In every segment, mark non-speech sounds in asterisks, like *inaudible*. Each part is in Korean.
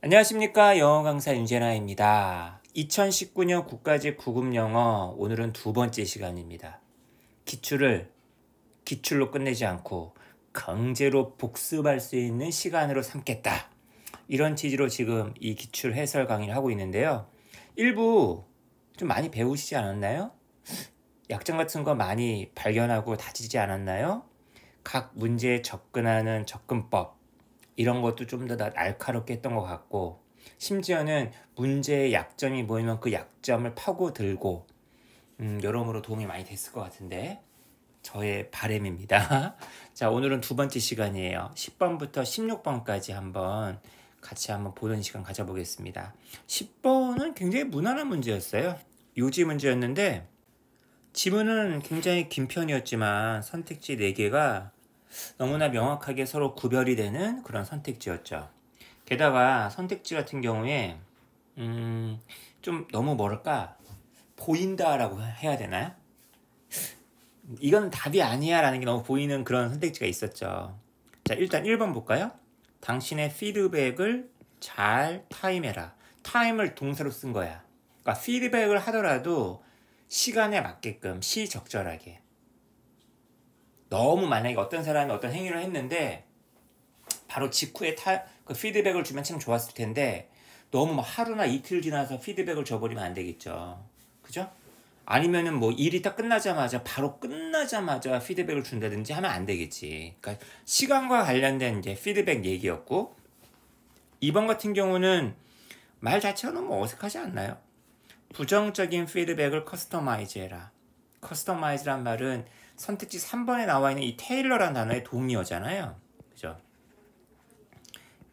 안녕하십니까 영어 강사 윤재나입니다. 2019년 국가직 구급 영어 오늘은 두 번째 시간입니다. 기출을 기출로 끝내지 않고 강제로 복습할 수 있는 시간으로 삼겠다. 이런 취지로 지금 이 기출 해설 강의를 하고 있는데요. 일부 좀 많이 배우시지 않았나요? 약점 같은 거 많이 발견하고 다지지 않았나요? 각 문제에 접근하는 접근법, 이런 것도 좀 더 날카롭게 했던 것 같고 심지어는 문제의 약점이 보이면 그 약점을 파고들고 음, 여러모로 도움이 많이 됐을 것 같은데 저의 바램입니다. *laughs* 자 오늘은 두 번째 시간이에요. 10번부터 16번까지 한번 같이 한번 보는 시간 가져보겠습니다. 10번은 굉장히 무난한 문제였어요. 요지 문제였는데 지문은 굉장히 긴 편이었지만 선택지 4개가 너무나 명확하게 서로 구별이 되는 그런 선택지였죠. 게다가 선택지 같은 경우에 음, 좀 너무 뭐랄까 보인다라고 해야 되나요? 이건 답이 아니야 라는 게 너무 보이는 그런 선택지가 있었죠. 자, 일단 1번 볼까요? 당신의 피드백을 잘 타임해라. 타임을 동사로 쓴 거야. 그러니까 피드백을 하더라도 시간에 맞게끔 시적절하게. 너무 만약에 어떤 사람이 어떤 행위를 했는데 바로 직후에 타, 그 피드백을 주면 참 좋았을 텐데 너무 막 하루나 이틀 지나서 피드백을 줘버리면 안 되겠죠. 그죠? 아니면은 뭐 일이 딱 끝나자마자 바로 끝나자마자 피드백을 준다든지 하면 안 되겠지. 그러니까 시간과 관련된 이제 피드백 얘기였고 이번 같은 경우는 말 자체가 너무 뭐 어색하지 않나요? 부정적인 피드백을 커스터마이즈해라. 커스터마이즈란 말은 선택지 3번에 나와 있는 이테일러란 단어의 동의어잖아요. 그죠?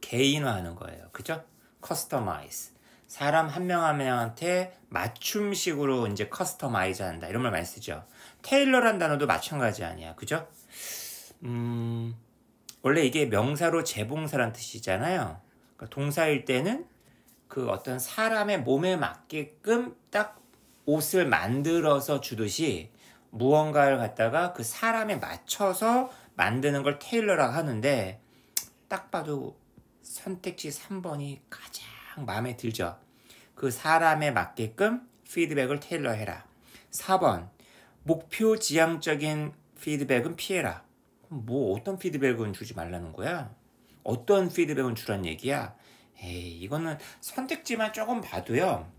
개인화하는 거예요. 그죠? 커스터마이즈. 사람 한 명 한 명한테 맞춤식으로 이제 커스터마이즈 한다. 이런 말 많이 쓰죠. 테일러란 단어도 마찬가지 아니야. 그죠? 음, 원래 이게 명사로 재봉사란 뜻이잖아요. 그러니까 동사일 때는 그 어떤 사람의 몸에 맞게끔 딱 옷을 만들어서 주듯이 무언가를 갖다가 그 사람에 맞춰서 만드는 걸 테일러라고 하는데 딱 봐도 선택지 3번이 가장 마음에 들죠. 그 사람에 맞게끔 피드백을 테일러해라. 4번 목표 지향적인 피드백은 피해라. 뭐 어떤 피드백은 주지 말라는 거야? 어떤 피드백은 주란 얘기야? 에이 이거는 선택지만 조금 봐도요.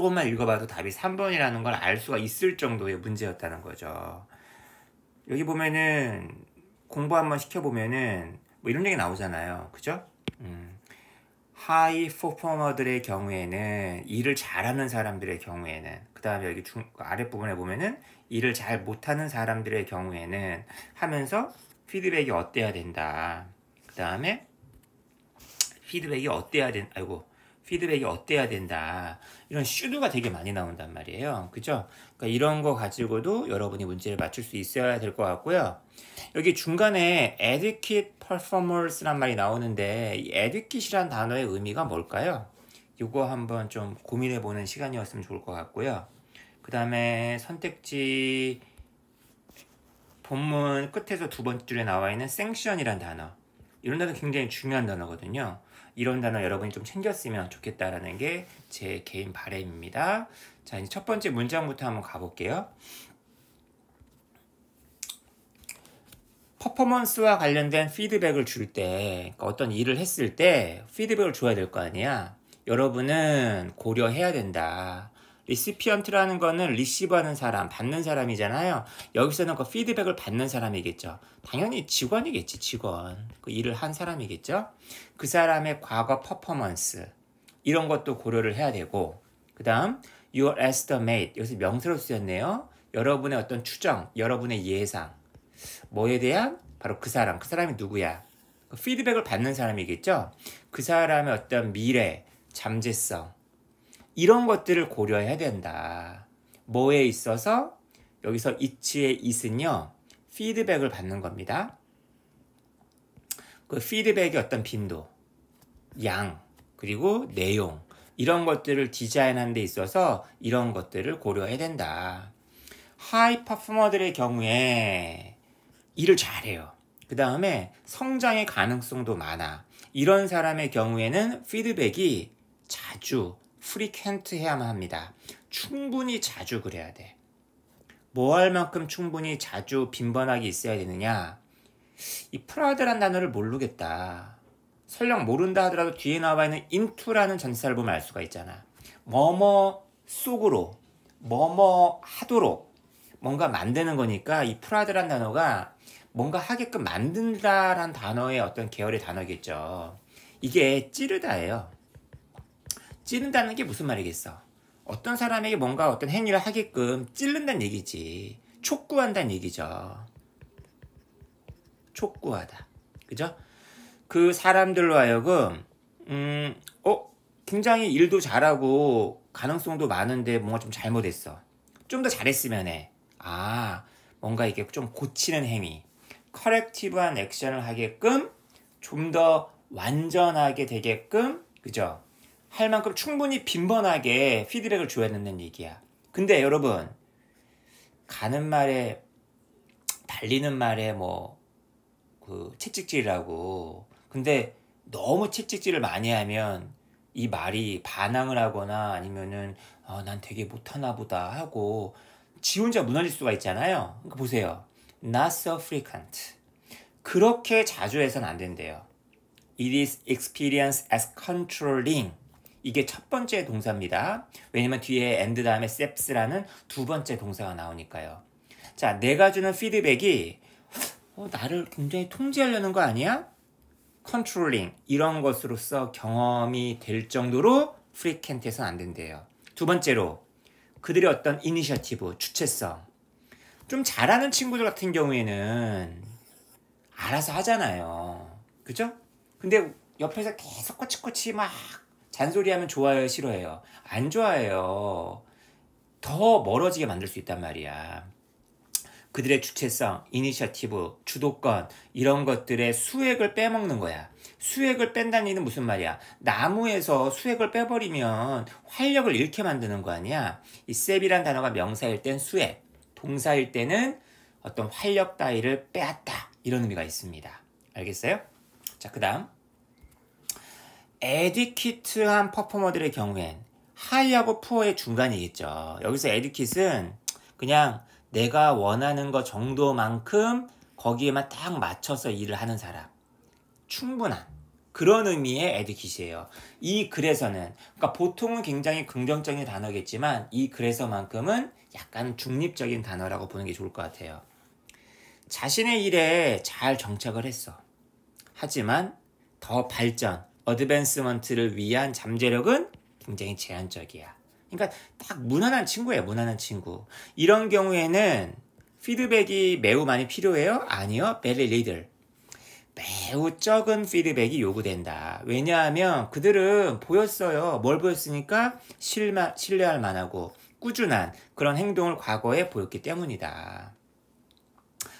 조금만 읽어봐도 답이 3번이라는 걸 알 수가 있을 정도의 문제였다는 거죠. 여기 보면은 공부 한번 시켜보면은 뭐 이런 얘기 나오잖아요. 그죠? 음. 하이 퍼포머들의 경우에는 일을 잘하는 사람들의 경우에는 그 다음에 여기 중 아랫부분에 보면은 일을 잘 못하는 사람들의 경우에는 하면서 피드백이 어때야 된다. 그 다음에 피드백이 어때야 된 아이고 피드백이 어때야 된다. 이런 슈드가 되게 많이 나온단 말이에요. 그죠? 그러니까 이런 거 가지고도 여러분이 문제를 맞출 수 있어야 될 것 같고요. 여기 중간에 adequate performance란 말이 나오는데 이 adequate이란 단어의 의미가 뭘까요? 이거 한번 좀 고민해 보는 시간이었으면 좋을 것 같고요. 그 다음에 선택지 본문 끝에서 두 번째 줄에 나와 있는 sanction이란 단어. 이런 단어 굉장히 중요한 단어거든요. 이런 단어 여러분이 좀 챙겼으면 좋겠다라는 게 제 개인 바램입니다. 자, 이제 첫 번째 문장부터 한번 가볼게요. 퍼포먼스와 관련된 피드백을 줄 때, 그러니까 어떤 일을 했을 때 피드백을 줘야 될 거 아니야? 여러분은 고려해야 된다. 리시피언트라는 거는 리시브하는 사람, 받는 사람이잖아요. 여기서는 그 피드백을 받는 사람이겠죠. 당연히 직원이겠지, 직원. 그 일을 한 사람이겠죠. 그 사람의 과거 퍼포먼스 이런 것도 고려를 해야 되고 그다음 your estimate 여기서 명세로 쓰였네요. 여러분의 어떤 추정, 여러분의 예상 뭐에 대한 바로 그 사람, 그 사람이 누구야? 그 피드백을 받는 사람이겠죠. 그 사람의 어떤 미래, 잠재성 이런 것들을 고려해야 된다. 뭐에 있어서 여기서 이치의 이은요 피드백을 받는 겁니다. 그 피드백의 어떤 빈도, 양, 그리고 내용 이런 것들을 디자인하는 데 있어서 이런 것들을 고려해야 된다. 하이 퍼포머들의 경우에 일을 잘해요. 그 다음에 성장의 가능성도 많아. 이런 사람의 경우에는 피드백이 자주 프리켄트 해야만 합니다. 충분히 자주 그래야 돼. 뭐 할 만큼 충분히 자주 빈번하게 있어야 되느냐? 이 프라우드란 단어를 모르겠다. 설령 모른다 하더라도 뒤에 나와 있는 인투라는 전치사를 보면 알 수가 있잖아. 뭐뭐 속으로, 뭐뭐 하도록 뭔가 만드는 거니까 이 프라우드란 단어가 뭔가 하게끔 만든다란 단어의 어떤 계열의 단어겠죠. 이게 찌르다예요. 찌른다는 게 무슨 말이겠어? 어떤 사람에게 뭔가 어떤 행위를 하게끔 찌른다는 얘기지. 촉구한다는 얘기죠. 촉구하다. 그죠? 그 사람들로 하여금, 음, 어, 굉장히 일도 잘하고 가능성도 많은데 뭔가 좀 잘못했어. 좀 더 잘했으면 해. 아, 뭔가 이게 좀 고치는 행위. 커렉티브한 액션을 하게끔 좀 더 완전하게 되게끔, 그죠? 할 만큼 충분히 빈번하게 피드백을 줘야 된다는 얘기야. 근데 여러분, 가는 말에, 달리는 말에 뭐, 그, 채찍질이라고. 근데 너무 채찍질을 많이 하면 이 말이 반항을 하거나 아니면은, 어, 난 되게 못하나 보다 하고, 지 혼자 무너질 수가 있잖아요. 그러니까 보세요. Not so frequent. 그렇게 자주 해선 안 된대요. It is experienced as controlling. 이게 첫 번째 동사입니다. 왜냐면 뒤에 and 다음에 셉스라는 두 번째 동사가 나오니까요. 자, 내가 주는 피드백이 어, 나를 굉장히 통제하려는 거 아니야? 컨트롤링 이런 것으로서 경험이 될 정도로 프리켄트에서안 된대요. 두 번째로 그들의 어떤 이니셔티브, 주체성. 좀 잘하는 친구들 같은 경우에는 알아서 하잖아요. 그죠? 근데 옆에서 계속 꼬치꼬치 막 잔소리하면 좋아요, 싫어해요? 안 좋아해요. 더 멀어지게 만들 수 있단 말이야. 그들의 주체성, 이니셔티브, 주도권 이런 것들의 수액을 빼먹는 거야. 수액을 뺀다는 얘기는 무슨 말이야? 나무에서 수액을 빼버리면 활력을 잃게 만드는 거 아니야? 이 셉이란 단어가 명사일 땐 수액, 동사일 때는 어떤 활력 따위를 빼앗다 이런 의미가 있습니다. 알겠어요? 자, 그 다음 에디키트한 퍼포머들의 경우엔 하이하고 푸어의 중간이겠죠. 여기서 에디킷은 그냥 내가 원하는 것 정도만큼 거기에만 딱 맞춰서 일을 하는 사람. 충분한 그런 의미의 에디킷이에요. 이 글에서는 그러니까 보통은 굉장히 긍정적인 단어겠지만 이 글에서만큼은 약간 중립적인 단어라고 보는 게 좋을 것 같아요. 자신의 일에 잘 정착을 했어. 하지만 더 발전, 어드밴스먼트를 위한 잠재력은 굉장히 제한적이야. 그러니까 딱 무난한 친구예요. 무난한 친구. 이런 경우에는 피드백이 매우 많이 필요해요? 아니요. very little. 매우 적은 피드백이 요구된다. 왜냐하면 그들은 보였어요. 뭘 보였으니까 실마, 신뢰할 만하고 꾸준한 그런 행동을 과거에 보였기 때문이다.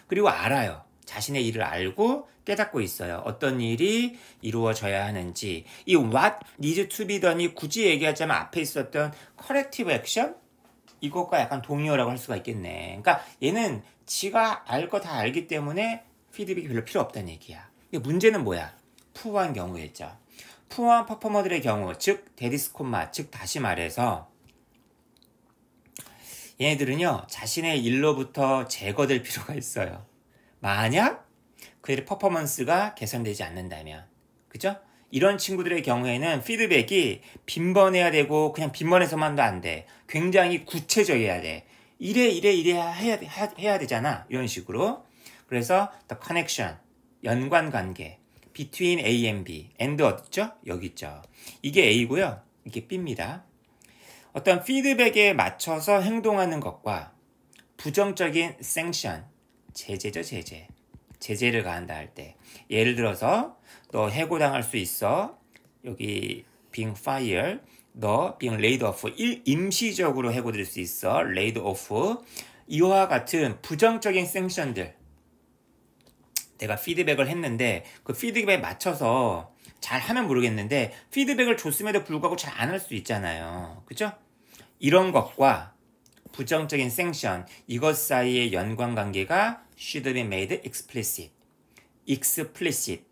그리고 알아요. 자신의 일을 알고 깨닫고 있어요. 어떤 일이 이루어져야 하는지. 이 what needs to be done이 굳이 얘기하자면 앞에 있었던 corrective action? 이것과 약간 동의어라고 할 수가 있겠네. 그러니까 얘는 지가 알 거 다 알기 때문에 피드백이 별로 필요 없다는 얘기야. 문제는 뭐야? 푸어한 경우였죠. 푸어한 퍼포머들의 경우, 즉 데디스콤마, 즉 다시 말해서 얘네들은요 자신의 일로부터 제거될 필요가 있어요. 만약 그들의 퍼포먼스가 개선되지 않는다면 그죠? 이런 친구들의 경우에는 피드백이 빈번해야 되고 그냥 빈번해서만도 안 돼. 굉장히 구체적이어야 돼. 이래 이래 이래 해야 해야, 해야 되잖아. 이런 식으로. 그래서 the connection 연관 관계 between A and B. and 어딨죠? 여기 있죠. 이게 A고요. 이게 B입니다. 어떤 피드백에 맞춰서 행동하는 것과 부정적인 sanction 제재죠, 제재. 제재를 가한다 할 때 예를 들어서 너 해고당할 수 있어 여기 being fired 너 being laid off 일, 임시적으로 해고될 수 있어 laid off 이와 같은 부정적인 섹션들 내가 피드백을 했는데 그 피드백에 맞춰서 잘 하면 모르겠는데 피드백을 줬음에도 불구하고 잘 안 할 수 있잖아요 그죠? 이런 것과 부정적인 sanction 이것 사이의 연관관계가 should be made explicit, explicit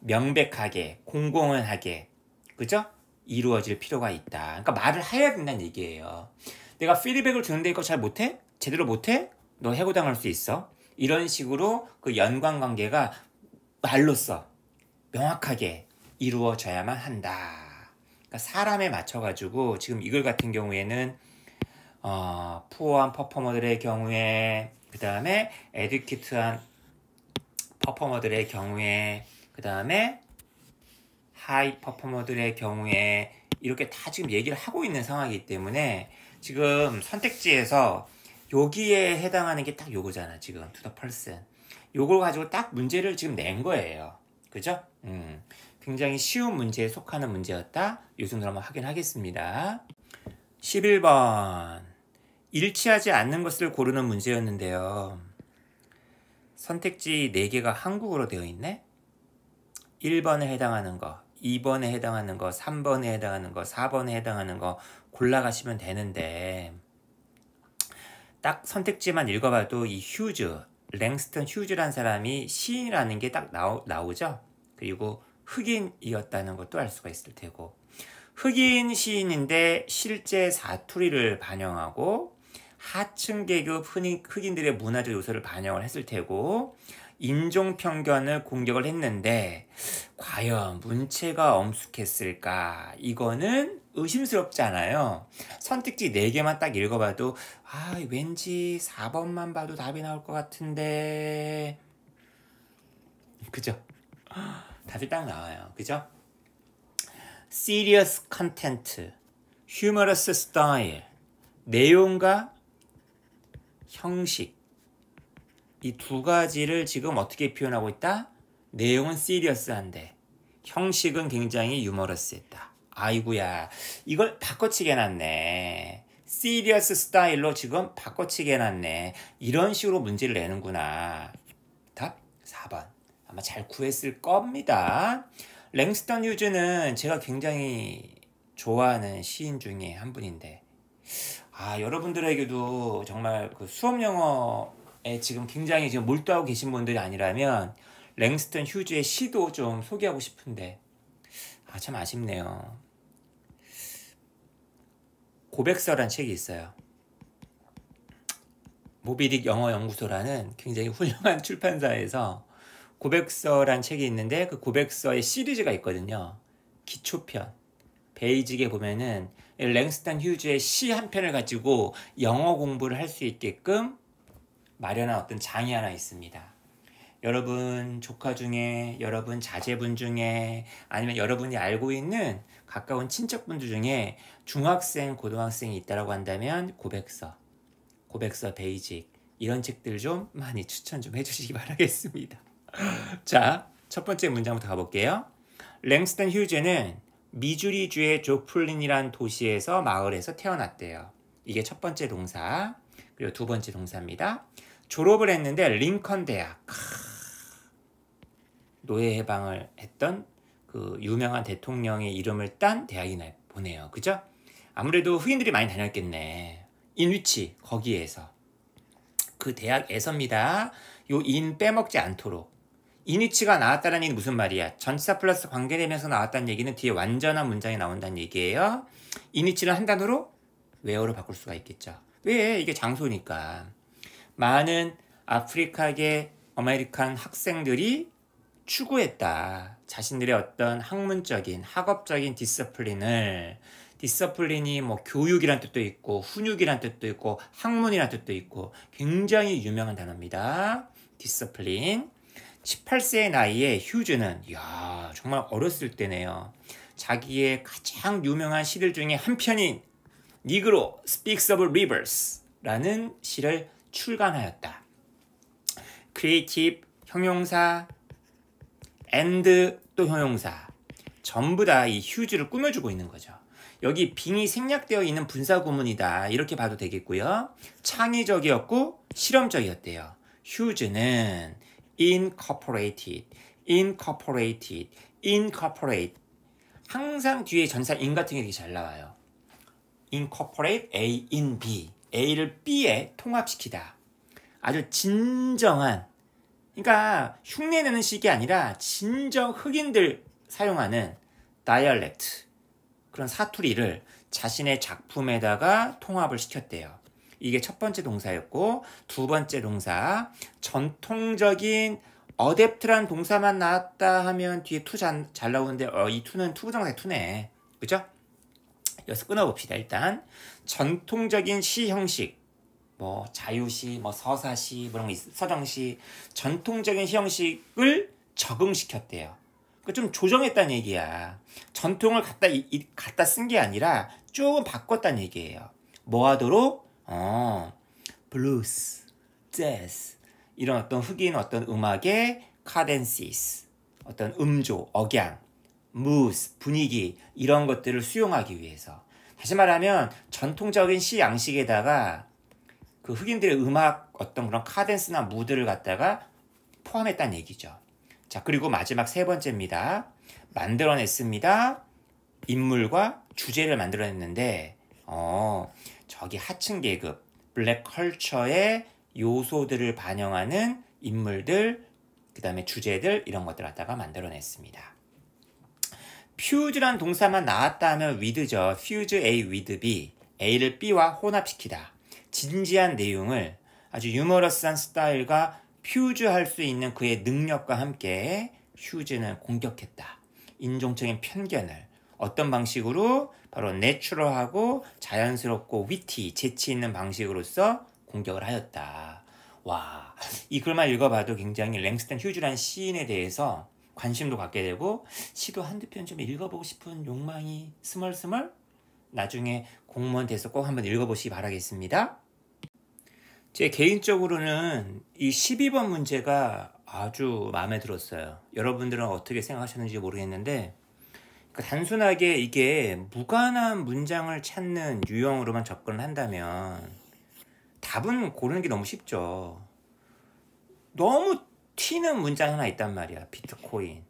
명백하게 공공연하게 그죠? 이루어질 필요가 있다. 그러니까 말을 해야 된다는 얘기예요. 내가 피드백을 주는데 이거 잘 못해? 제대로 못해? 너 해고당할 수 있어. 이런 식으로 그 연관관계가 말로써 명확하게 이루어져야만 한다. 그러니까 사람에 맞춰가지고 지금 이걸 같은 경우에는 어, 푸어한 퍼포머들의 경우에 그 다음에 에듀키트한 퍼포머들의 경우에 그 다음에 하이 퍼포머들의 경우에 이렇게 다 지금 얘기를 하고 있는 상황이기 때문에 지금 선택지에서 여기에 해당하는 게 딱 요거잖아 지금 투더 펄슨 요걸 가지고 딱 문제를 지금 낸 거예요 그죠? 음, 굉장히 쉬운 문제에 속하는 문제였다 요정도 한번 확인하겠습니다 11번 일치하지 않는 것을 고르는 문제였는데요. 선택지 4개가 한국어로 되어 있네? 1번에 해당하는 거, 2번에 해당하는 거, 3번에 해당하는 거, 4번에 해당하는 거 골라가시면 되는데 딱 선택지만 읽어봐도 이 휴즈, 랭스턴 휴즈란 사람이 시인이라는 게 딱 나오죠? 그리고 흑인이었다는 것도 알 수가 있을 테고 흑인 시인인데 실제 사투리를 반영하고 하층 계급 흑인들의 문화적 요소를 반영을 했을 테고 인종 편견을 공격을 했는데 과연 문체가 엄숙했을까? 이거는 의심스럽지 않아요. 선택지 4개만 딱 읽어봐도 아 왠지 4번만 봐도 답이 나올 것 같은데 그죠? 답이 딱 나와요. 그죠? serious content, humorous style 내용과 형식 이 두 가지를 지금 어떻게 표현하고 있다? 내용은 시리어스한데 형식은 굉장히 유머러스했다. 아이구야 이걸 바꿔치기 해놨네. 시리어스 스타일로 지금 바꿔치기 해놨네. 이런 식으로 문제를 내는구나. 답 4번. 아마 잘 구했을 겁니다. 랭스턴 유즈는 제가 굉장히 좋아하는 시인 중에 한 분인데 아 여러분들에게도 정말 그 수업 영어에 지금 굉장히 지금 몰두하고 계신 분들이 아니라면 랭스턴 휴즈의 시도 좀 소개하고 싶은데 아 참 아쉽네요. 고백서란 책이 있어요. 모비딕 영어 연구소라는 굉장히 훌륭한 출판사에서 고백서란 책이 있는데 그 고백서의 시리즈가 있거든요. 기초편. 베이직에 보면은 랭스턴 휴즈의 시 한 편을 가지고 영어 공부를 할 수 있게끔 마련한 어떤 장이 하나 있습니다. 여러분 조카 중에 여러분 자제분 중에 아니면 여러분이 알고 있는 가까운 친척분들 중에 중학생 고등학생이 있다라고 한다면 고백서 고백서 베이직 이런 책들 좀 많이 추천 좀 해주시기 바라겠습니다. *laughs* 자, 첫 번째 문장부터 가볼게요. 랭스턴 휴즈는 미주리주의 조플린이란 도시에서 마을에서 태어났대요. 이게 첫 번째 동사. 그리고 두 번째 동사입니다. 졸업을 했는데 링컨 대학. 노예 해방을 했던 그 유명한 대통령의 이름을 딴 대학이나 보네요. 그죠? 아무래도 흑인들이 많이 다녔겠네. 인위치 거기에서 그 대학에서입니다. 요 인 빼먹지 않도록 이니치가 나왔다는 얘기는 무슨 말이야? 전치사 플러스 관계되면서 나왔다는 얘기는 뒤에 완전한 문장이 나온다는 얘기예요. 이니치를한 단어로 외어로 바꿀 수가 있겠죠. 왜? 이게 장소니까. 많은 아프리카계 아메리칸 학생들이 추구했다. 자신들의 어떤 학문적인, 학업적인 디서플린을 디서플린이 뭐 교육이란 뜻도 있고 훈육이란 뜻도 있고 학문이란 뜻도 있고 굉장히 유명한 단어입니다. 디서플린. 18세의 나이에 휴즈는 이야 정말 어렸을 때네요. 자기의 가장 유명한 시들 중에 한 편인 니그로 Speaks of Rivers라는 시를 출간하였다. 크리에이티브 형용사 앤드 또 형용사 전부 다 이 휴즈를 꾸며주고 있는 거죠. 여기 빙이 생략되어 있는 분사 구문이다 이렇게 봐도 되겠고요. 창의적이었고 실험적이었대요. 휴즈는 incorporated, incorporated, incorporate. 항상 뒤에 전사 in 같은 게 되게 잘 나와요. incorporate A in B. A를 B에 통합시키다. 아주 진정한, 그러니까 흉내내는 식이 아니라 진정 흑인들 사용하는 다이얼렉트, 그런 사투리를 자신의 작품에다가 통합을 시켰대요. 이게 첫 번째 동사였고 두 번째 동사 전통적인 어댑트란 동사만 나왔다 하면 뒤에 투 잘 나오는데 어, 이 투는 투부정사 투네 그죠? 여기서 끊어봅시다 일단 전통적인 시 형식 뭐 자유시 뭐 서사시 뭐 이런 거 서정시 전통적인 시 형식을 적응시켰대요 그좀 그러니까 조정했다는 얘기야. 전통을 갖다 이, 갖다 쓴 게 아니라 조금 바꿨다는 얘기예요. 뭐 하도록 어, 블루스, 재즈 이런 어떤 흑인 어떤 음악의 카덴시스, 어떤 음조, 억양, 무스, 분위기 이런 것들을 수용하기 위해서 다시 말하면 전통적인 시 양식에다가 그 흑인들의 음악 어떤 그런 카덴스나 무드를 갖다가 포함했다는 얘기죠. 자, 그리고 마지막 세 번째입니다. 만들어냈습니다. 인물과 주제를 만들어냈는데, 어, 저기 하층 계급, 블랙 컬처의 요소들을 반영하는 인물들, 그 다음에 주제들 이런 것들 갖다가 만들어냈습니다. f u 란 동사만 나왔다 하면 w i 죠 f u A w i B. A를 B와 혼합시키다. 진지한 내용을 아주 유머러스한 스타일과 퓨즈할 수 있는 그의 능력과 함께 휴즈는 공격했다. 인종적인 편견을 어떤 방식으로 바로 내추럴하고 자연스럽고 위티 재치 있는 방식으로서 공격을 하였다. 와, 이 글만 읽어봐도 굉장히 랭스턴 휴즈란 시인에 대해서 관심도 갖게 되고 시도 한두 편 좀 읽어보고 싶은 욕망이 스멀스멀 나중에 공무원 돼서 꼭 한번 읽어보시기 바라겠습니다. 제 개인적으로는 이 12번 문제가 아주 마음에 들었어요. 여러분들은 어떻게 생각하셨는지 모르겠는데 그 단순하게 이게 무관한 문장을 찾는 유형으로만 접근을 한다면 답은 고르는 게 너무 쉽죠. 너무 튀는 문장 하나 있단 말이야. 비트코인,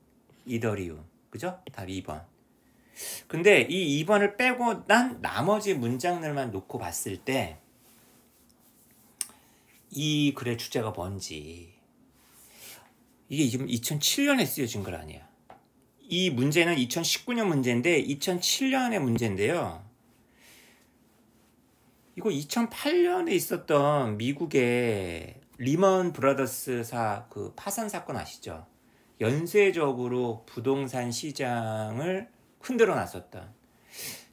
이더리움. 그죠? 답 2번. 근데 이 2번을 빼고 난 나머지 문장들만 놓고 봤을 때 이 글의 주제가 뭔지 이게 지금 2007년에 쓰여진 글 아니야. 이 문제는 2019년 문제인데 2007년의 문제인데요. 이거 2008년에 있었던 미국의 리먼 브라더스사 그 파산 사건 아시죠? 연쇄적으로 부동산 시장을 흔들어 놨었던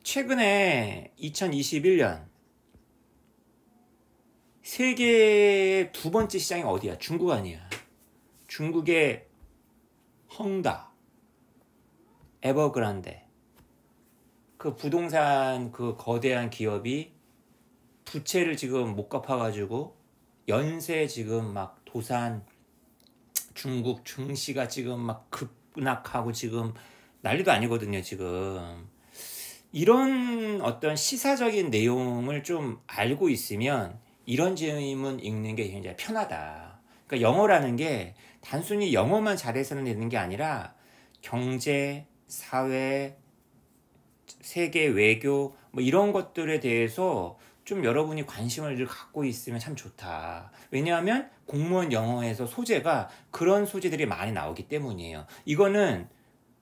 최근에 2021년 세계의 두 번째 시장이 어디야? 중국 아니야. 중국의 헝다 에버그란데 그 부동산 그 거대한 기업이 부채를 지금 못 갚아가지고 연세 지금 막 도산 중국 증시가 지금 막 급락하고 지금 난리도 아니거든요 지금 이런 어떤 시사적인 내용을 좀 알고 있으면 이런 질문 읽는 게 굉장히 편하다. 그러니까 영어라는 게 단순히 영어만 잘해서는 되는 게 아니라 경제, 사회, 세계 외교 뭐 이런 것들에 대해서 좀 여러분이 관심을 갖고 있으면 참 좋다. 왜냐하면 공무원 영어에서 소재가 그런 소재들이 많이 나오기 때문이에요. 이거는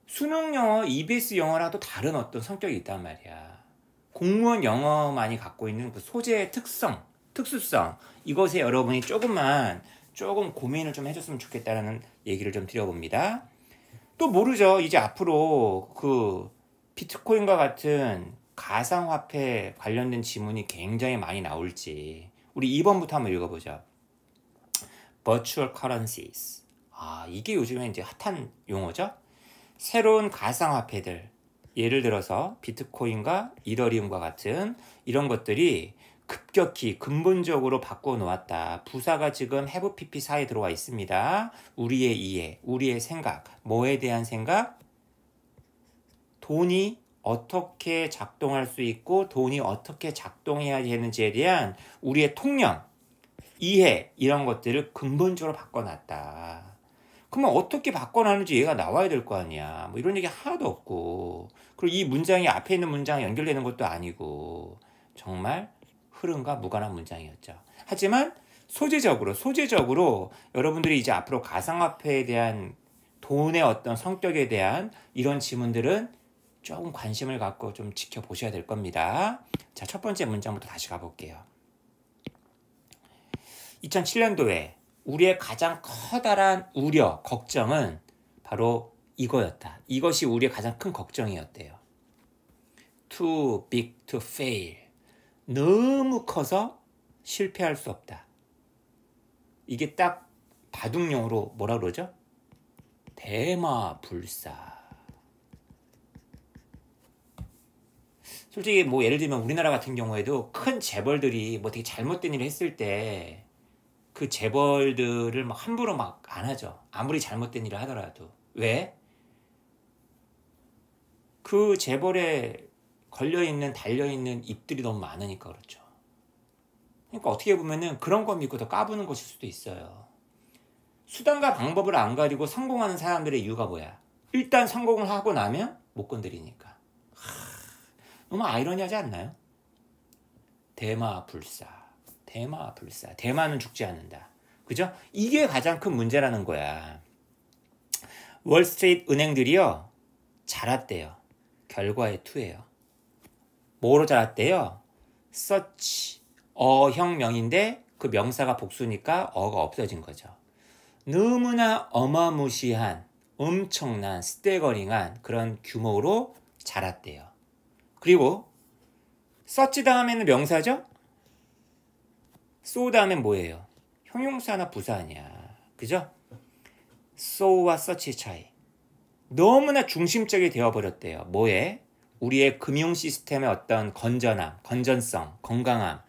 수능 영어, EBS 영어라도 다른 어떤 성격이 있단 말이야. 공무원 영어만이 갖고 있는 그 소재의 특성, 특수성 이것에 여러분이 조금만 조금 고민을 좀 해줬으면 좋겠다라는 얘기를 좀 드려봅니다. 또 모르죠. 이제 앞으로 그 비트코인과 같은 가상화폐 관련된 지문이 굉장히 많이 나올지. 우리 2번부터 한번 읽어보죠 Virtual currencies. 아, 이게 요즘에 이제 핫한 용어죠? 새로운 가상화폐들. 예를 들어서 비트코인과 이더리움과 같은 이런 것들이 급격히 근본적으로 바꿔놓았다. 부사가 지금 have pp 사이에 들어와 있습니다. 우리의 이해, 우리의 생각, 뭐에 대한 생각? 돈이 어떻게 작동할 수 있고 돈이 어떻게 작동해야 되는지에 대한 우리의 통념, 이해 이런 것들을 근본적으로 바꿔놨다. 그러면 어떻게 바꿔놨는지 얘가 나와야 될 거 아니야. 뭐 이런 얘기 하나도 없고 그리고 이 문장이 앞에 있는 문장 연결되는 것도 아니고 정말 흐름과 무관한 문장이었죠. 하지만 소재적으로 소재적으로 여러분들이 이제 앞으로 가상화폐에 대한 돈의 어떤 성격에 대한 이런 지문들은 조금 관심을 갖고 좀 지켜보셔야 될 겁니다. 자, 첫 번째 문장부터 다시 가볼게요. 2007년도에 우리의 가장 커다란 우려, 걱정은 바로 이거였다. 이것이 우리의 가장 큰 걱정이었대요. Too big to fail. 너무 커서 실패할 수 없다. 이게 딱바둑용으로 뭐라 그러죠? 대마불사. 솔직히 뭐 예를 들면 우리나라 같은 경우에도 큰 재벌들이 뭐 되게 잘못된 일을 했을 때 그 재벌들을 막 함부로 막 안 하죠. 아무리 잘못된 일을 하더라도. 왜? 그 재벌의 걸려있는 달려있는 잎들이 너무 많으니까 그렇죠. 그러니까 어떻게 보면은 그런 거 믿고 더 까부는 것일 수도 있어요. 수단과 방법을 안 가리고 성공하는 사람들의 이유가 뭐야? 일단 성공을 하고 나면 못 건드리니까. 하, 너무 아이러니하지 않나요? 대마 불사. 대마 불사. 대마는 죽지 않는다. 그죠? 이게 가장 큰 문제라는 거야. 월스트리트 은행들이요. 잘았대요. 결과에 투해요. 뭐로 자랐대요? such 어형 명인데 그 명사가 복수니까 어가 없어진 거죠. 너무나 어마무시한 엄청난 스테거링한 그런 규모로 자랐대요. 그리고 서치 다음에는 명사죠? so 다음엔 뭐예요? 형용사나 부사 아니야. 그죠? so와 서치의 차이. 너무나 중심적이 되어버렸대요. 뭐에? 우리의 금융 시스템의 어떤 건전함, 건전성, 건강함.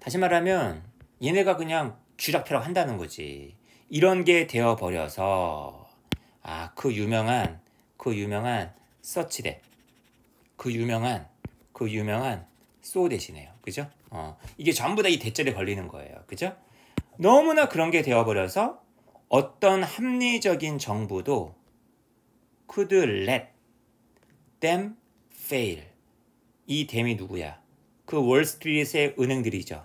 다시 말하면 얘네가 그냥 쥐락펴락 한다는 거지. 이런 게 되어 버려서 아, 그 유명한 그 유명한 서치대. 그 유명한 그 유명한 소 대신에요. 그죠? 어. 이게 전부 다 이 대절에 걸리는 거예요. 그죠? 너무나 그런 게 되어 버려서 어떤 합리적인 정부도 could let them fail. 이 댐이 누구야? 그 월스트리트의 은행들이죠.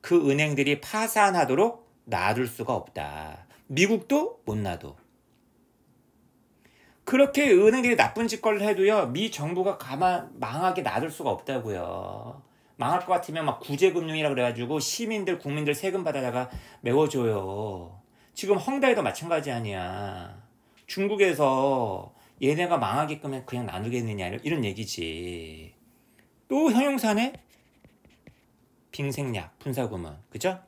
그 은행들이 파산하도록 놔둘 수가 없다. 미국도 못 놔둬. 그렇게 은행들이 나쁜 짓거리를 해도요, 미 정부가 가만, 망하게 놔둘 수가 없다고요. 망할 것 같으면 막 구제금융이라 그래가지고 시민들, 국민들 세금 받아다가 메워줘요. 지금 헝다이도 마찬가지 아니야. 중국에서 얘네가 망하게끔 그냥 나누겠느냐 이런 얘기지. 또 형용사네 빙생략 분사구문 그죠?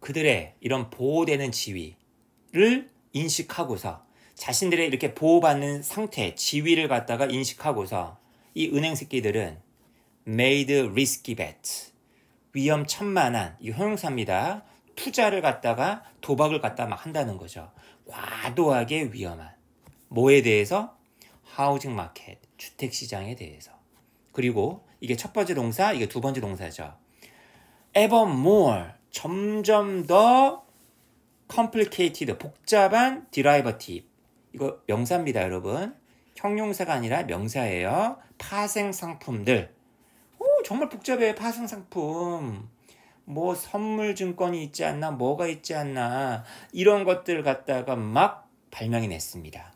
그들의 이런 보호되는 지위를 인식하고서 자신들의 이렇게 보호받는 상태 지위를 갖다가 인식하고서 이 은행 새끼들은 made risky bet 위험천만한 이 형용사입니다. 투자를 갖다가 도박을 갖다 막 한다는 거죠. 과도하게 위험한. 뭐에 대해서? 하우징 마켓, 주택 시장에 대해서. 그리고 이게 첫 번째 동사, 이게 두 번째 동사죠. ever more, 점점 더 complicated, 복잡한 derivative. 이거 명사입니다, 여러분. 형용사가 아니라 명사예요. 파생 상품들. 오, 정말 복잡해. 파생 상품. 뭐 선물 증권이 있지 않나, 뭐가 있지 않나. 이런 것들 갖다가 막 발명이 냈습니다.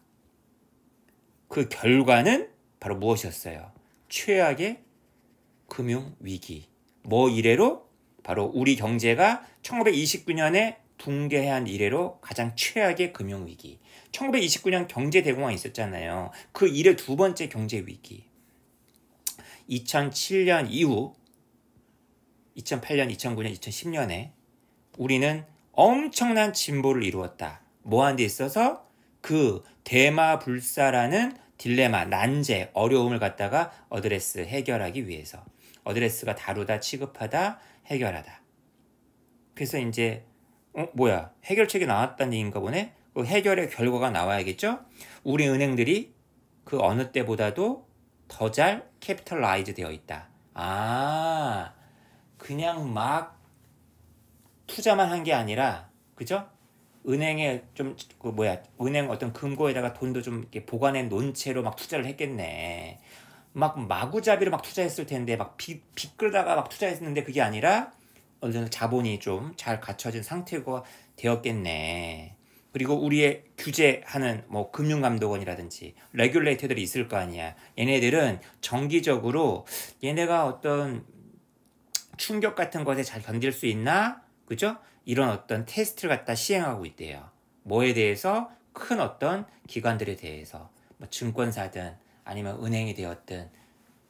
그 결과는 바로 무엇이었어요? 최악의 금융 위기. 뭐 이래로 바로 우리 경제가 1929년에 붕괴한 이래로 가장 최악의 금융 위기. 1929년 경제 대공황 있었잖아요. 그 이래 두 번째 경제 위기. 2007년 이후 2008년, 2009년, 2010년에 우리는 엄청난 진보를 이루었다. 뭐한 데 있어서 그 대마불사라는 딜레마, 난제, 어려움을 갖다가 어드레스 해결하기 위해서 어드레스가 다루다, 취급하다, 해결하다. 그래서 이제 어 뭐야 해결책이 나왔다는 얘기인가 보네. 그 해결의 결과가 나와야겠죠. 우리 은행들이 그 어느 때보다도 더 잘 캐피털라이즈 되어 있다. 아 그냥 막 투자만 한 게 아니라 그죠? 은행에 좀 그 뭐야 은행 어떤 금고에다가 돈도 좀 이렇게 보관해 놓은 채로 막 투자를 했겠네. 막 마구잡이로 막 투자했을 텐데 막 빚, 끌다가 막 투자했는데 그게 아니라 어느 정도 자본이 좀 잘 갖춰진 상태가 되었겠네. 그리고 우리의 규제하는 뭐 금융감독원이라든지 레귤레이터들이 있을 거 아니야. 얘네들은 정기적으로 얘네가 어떤 충격 같은 것에 잘 견딜 수 있나? 그죠? 이런 어떤 테스트를 갖다 시행하고 있대요. 뭐에 대해서 큰 어떤 기관들에 대해서 뭐 증권사든 아니면 은행이 되었든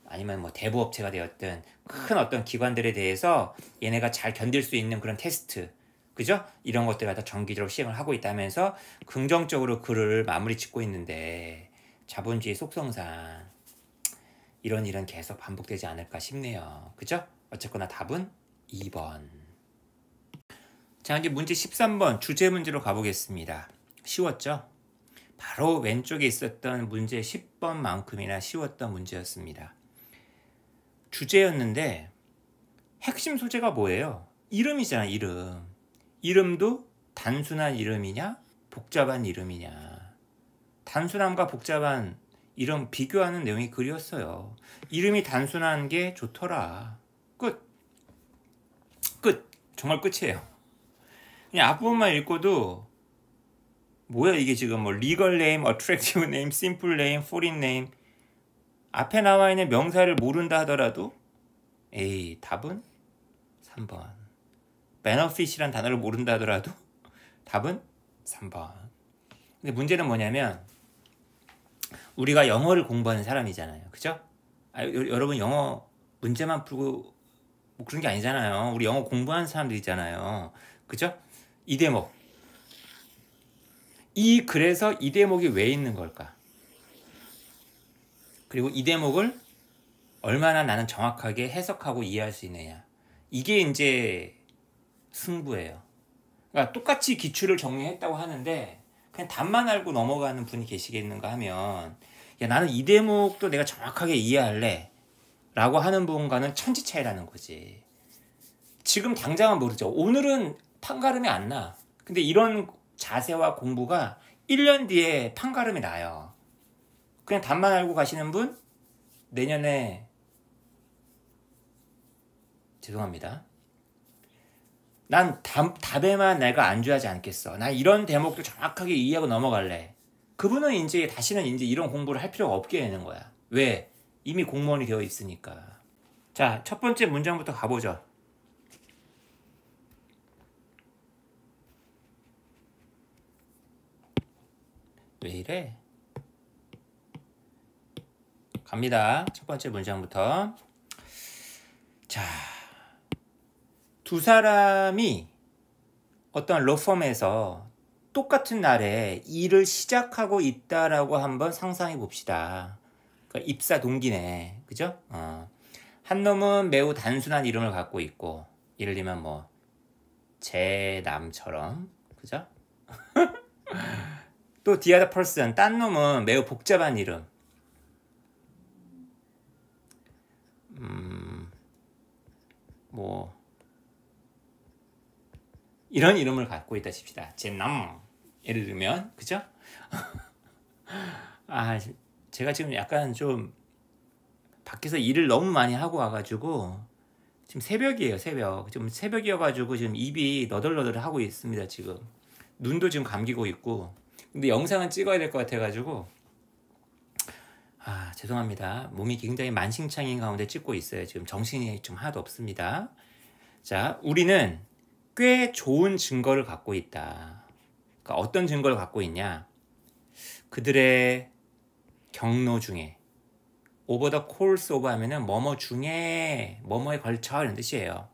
아니면 뭐 대부업체가 되었든 큰 어떤 기관들에 대해서 얘네가 잘 견딜 수 있는 그런 테스트 그죠? 이런 것들 갖다 정기적으로 시행을 하고 있다면서 긍정적으로 글을 마무리 짓고 있는데 자본주의 속성상 이런 일은 계속 반복되지 않을까 싶네요. 그죠? 어쨌거나 답은 2번. 자, 이제 문제 13번 주제 문제로 가보겠습니다. 쉬웠죠? 바로 왼쪽에 있었던 문제 10번만큼이나 쉬웠던 문제였습니다. 주제였는데 핵심 소재가 뭐예요? 이름이잖아, 이름. 이름도 단순한 이름이냐, 복잡한 이름이냐. 단순함과 복잡한 이름 비교하는 내용이 그리웠어요. 이름이 단순한 게 좋더라. 끝. 끝. 정말 끝이에요. 그냥 앞부분만 읽고도 뭐야 이게 지금 뭐 legal name, attractive name, simple name, foreign name 앞에 나와 있는 명사를 모른다 하더라도 에이 답은 3번 benefit이란 단어를 모른다 하더라도 *laughs* 답은 3번 근데 문제는 뭐냐면 우리가 영어를 공부하는 사람이잖아요 그죠? 아, 여, 여러분 영어 문제만 풀고 뭐 그런 게 아니잖아요 우리 영어 공부하는 사람들 있잖아요 그죠? 이 대목. 이글에서이 대목이 왜 있는 걸까? 그리고 이 대목을 얼마나 나는 정확하게 해석하고 이해할 수 있느냐. 이게 이제 승부예요. 그러니까 똑같이 기출을 정리했다고 하는데 그냥 답만 알고 넘어가는 분이 계시겠는가 하면 야, 나는 이 대목도 내가 정확하게 이해할래. 라고 하는 부 분과는 천지 차이라는 거지. 지금 당장은 모르죠. 오늘은 판가름이 안 나. 근데 이런 자세와 공부가 1년 뒤에 판가름이 나요. 그냥 답만 알고 가시는 분 내년에 죄송합니다. 난 답, 답에만 내가 안주하지 않겠어. 나 이런 대목도 정확하게 이해하고 넘어갈래. 그분은 이제 다시는 이제 이런 공부를 할 필요가 없게 되는 거야. 왜? 이미 공무원이 되어 있으니까. 자, 첫 번째 문장부터 가보죠. 왜 이래? 갑니다. 첫 번째 문장부터. 자, 두 사람이 어떤 로펌에서 똑같은 날에 일을 시작하고 있다라고 한번 상상해 봅시다. 그러니까 입사 동기네. 그죠? 어. 한 놈은 매우 단순한 이름을 갖고 있고, 예를 들면 뭐, 제 남처럼. 그죠? *laughs* 또 디아더 펄슨, 딴 놈은 매우 복잡한 이름. 음, 뭐 이런 이름을 갖고 있다 칩시다. 제남 예를 들면 그죠? *laughs* 아 제가 지금 약간 좀 밖에서 일을 너무 많이 하고 와가지고 지금 새벽이에요 새벽 지금 새벽이어가지고 지금 입이 너덜너덜 하고 있습니다 지금 눈도 지금 감기고 있고 근데 영상은 찍어야 될 것 같아가지고 아 죄송합니다 몸이 굉장히 만신창인 가운데 찍고 있어요 지금 정신이 좀 하나도 없습니다 자 우리는 꽤 좋은 증거를 갖고 있다 그러니까 어떤 증거를 갖고 있냐 그들의 경로 중에 오버 더 콜스 오버 하면은 뭐뭐 중에 뭐뭐에 걸쳐 이런 뜻이에요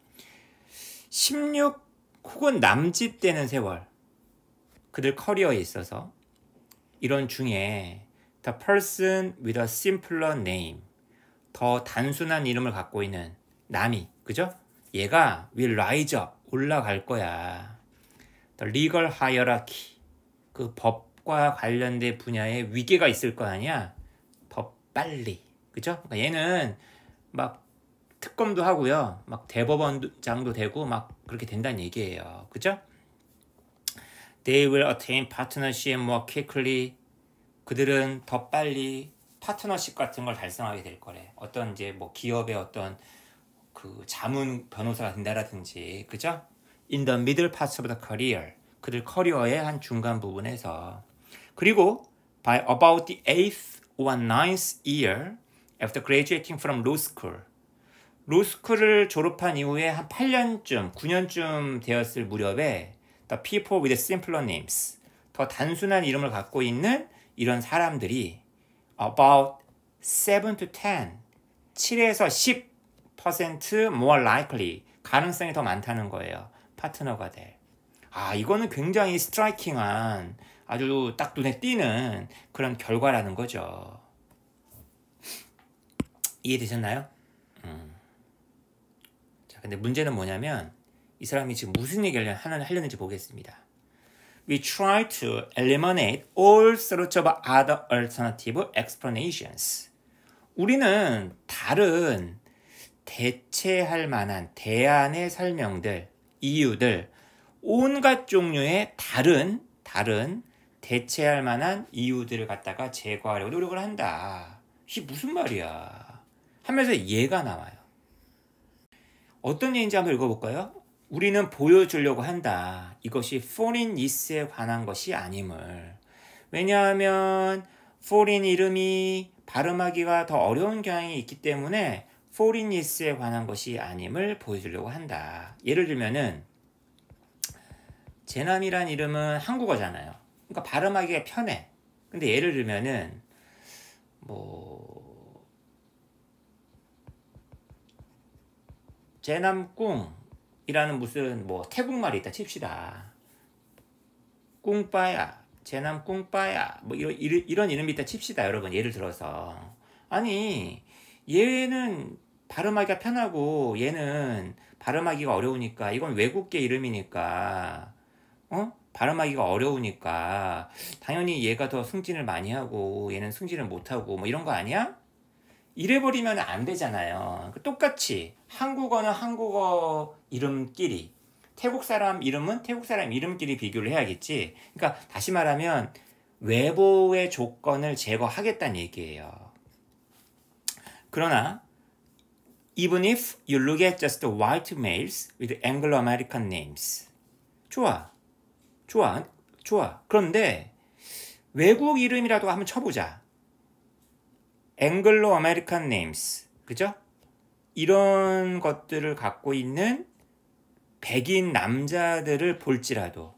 16 혹은 남짓되는 세월 그들 커리어에 있어서 이런 중에 the person with a simpler name 더 단순한 이름을 갖고 있는 남이 그죠? 얘가 will rise up 올라갈 거야. The legal hierarchy 그 법과 관련된 분야에 위계가 있을 거 아니야. 더 빨리 그죠? 그러니까 얘는 막 특검도 하고요. 막 대법원장도 되고 막 그렇게 된다는 얘기예요. 그죠? They will attain partnership more quickly. 그들은 더 빨리 파트너십 같은 걸 달성하게 될 거래. 어떤 이제 뭐 기업의 어떤 그 자문 변호사가 된다라든지, 그죠? In the middle parts of the career. 그들 커리어의 한 중간 부분에서. 그리고 by about the eighth or ninth year after graduating from law school. 로스쿨을 졸업한 이후에 한 8년쯤, 9년쯤 되었을 무렵에 The people with simpler names. 더 단순한 이름을 갖고 있는 이런 사람들이 about 7 to 10, 7에서 10% more likely, 가능성이 더 많다는 거예요. 파트너가 될. 아, 이거는 굉장히 스트라이킹한 아주 딱 눈에 띄는 그런 결과라는 거죠. 이해되셨나요? 음. 자, 근데 문제는 뭐냐면 이 사람이 지금 무슨 얘기를 하려는지 보겠습니다. We try to eliminate all sorts of other alternative explanations. 우리는 다른 대체할 만한 대안의 설명들, 이유들, 온갖 종류의 다른, 다른 대체할 만한 이유들을 갖다가 제거하려고 노력을 한다. 이게 무슨 말이야. 하면서 얘가 나와요. 어떤 얘인지 한번 읽어볼까요? 우리는 보여주려고 한다. 이것이 f o r e i g n n s 에 관한 것이 아님을. 왜냐하면 foreign 이름이 발음하기가 더 어려운 경향이 있기 때문에 f o r e i g n n s 에 관한 것이 아님을 보여주려고 한다. 예를 들면은 제남이란 이름은 한국어잖아요. 그러니까 발음하기가 편해. 근데 예를 들면은 뭐 제남꿍 이라는 무슨 뭐 태국말이 있다 칩시다. 꿍빠야, 제남 꿍빠야, 뭐 이런, 이런 이름이 있다 칩시다. 여러분, 예를 들어서. 아니, 얘는 발음하기가 편하고 얘는 발음하기가 어려우니까 이건 외국계 이름이니까 어? 발음하기가 어려우니까 당연히 얘가 더 승진을 많이 하고 얘는 승진을 못하고 뭐 이런 거 아니야? 이래버리면 안 되잖아요. 그 똑같이 한국어는 한국어 이름끼리 태국 사람 이름은 태국 사람 이름끼리 비교를 해야겠지. 그러니까 다시 말하면 외부의 조건을 제거하겠다는 얘기예요. 그러나 even if you look at just the white males with Anglo-American names. 좋아. 좋아. 좋아. 그런데 외국 이름이라도 한번 쳐보자. 앵글로 아메리칸 네임스 그죠? 이런 것들을 갖고 있는 백인 남자들을 볼지라도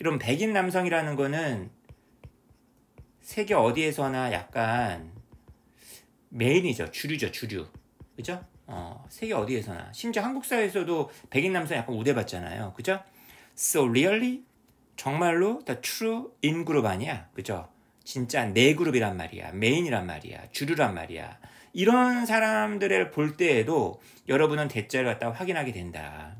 이런 백인 남성이라는 거는 세계 어디에서나 약간 메인이죠 주류죠 주류 그죠? 어, 세계 어디에서나 심지어 한국 사회에서도 백인 남성 약간 우대받잖아요 그죠? So really 정말로 다 true in 그룹 아니야 그죠? 진짜 내 그룹이란 말이야. 메인이란 말이야. 주류란 말이야. 이런 사람들을 볼 때에도 여러분은 대자를 갖다 확인하게 된다.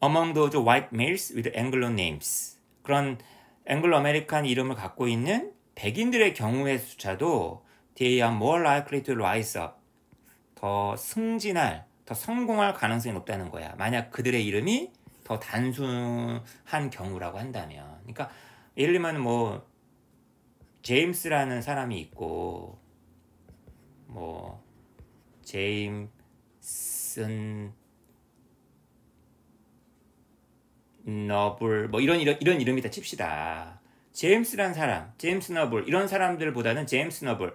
Among those white males with Anglo names. 그런 앵글로 아메리칸 이름을 갖고 있는 백인들의 경우의수차도 they are more likely to rise up. 더 승진할, 더 성공할 가능성이 높다는 거야. 만약 그들의 이름이 더 단순한 경우라고 한다면. 그러니까 예를 들면 뭐 제임스라는 사람이 있고 뭐 제임슨 너블 뭐 이런 이런 이런 이름이다 칩시다. 제임스란 사람, 제임스 너블 이런 사람들보다는 제임스 너블,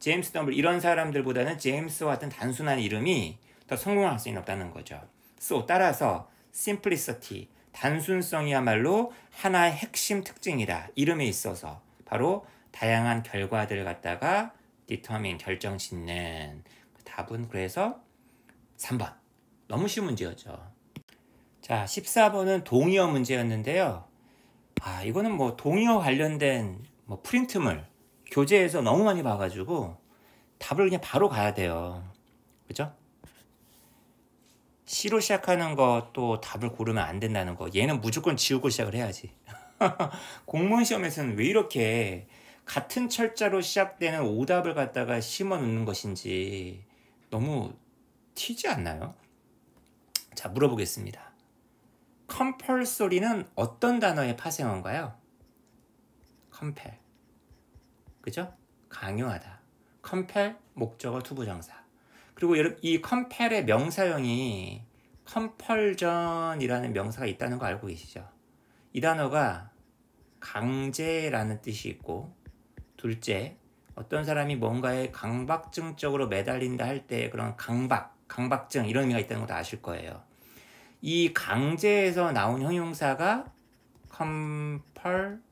제임스 너블 이런 사람들보다는 제임스와 같은 단순한 이름이 더 성공할 수능성다는 거죠. so 따라서 simplicity 단순성이야말로 하나의 핵심 특징이다. 이름에 있어서 바로 다양한 결과들을 갖다가 determine 결정 짓는 그 답은 그래서 3번. 너무 쉬운 문제였죠. 자, 14번은 동의어 문제였는데요. 아, 이거는 뭐 동의어 관련된 뭐 프린트물 교재에서 너무 많이 봐가지고 답을 그냥 바로 가야 돼요. 그죠? C로 시작하는 것도 답을 고르면 안 된다는 거. 얘는 무조건 지우고 시작을 해야지. *laughs* 공무원 시험에서는 왜 이렇게 같은 철자로 시작되는 오답을 갖다가 심어 놓는 것인지 너무 튀지 않나요? 자, 물어보겠습니다. 컴펄소리는 어떤 단어의 파생어인가요? 컴펠. 그죠? 강요하다. 컴펠, 목적어, 투부정사. 그리고 이 컴펠의 명사형이 컴펄전이라는 명사가 있다는 거 알고 계시죠? 이 단어가 강제라는 뜻이 있고 둘째, 어떤 사람이 뭔가에 강박증적으로 매달린다 할 때 그런 강박, 강박증 이런 의미가 있다는 것도 아실 거예요. 이 강제에서 나온 형용사가 compulsory.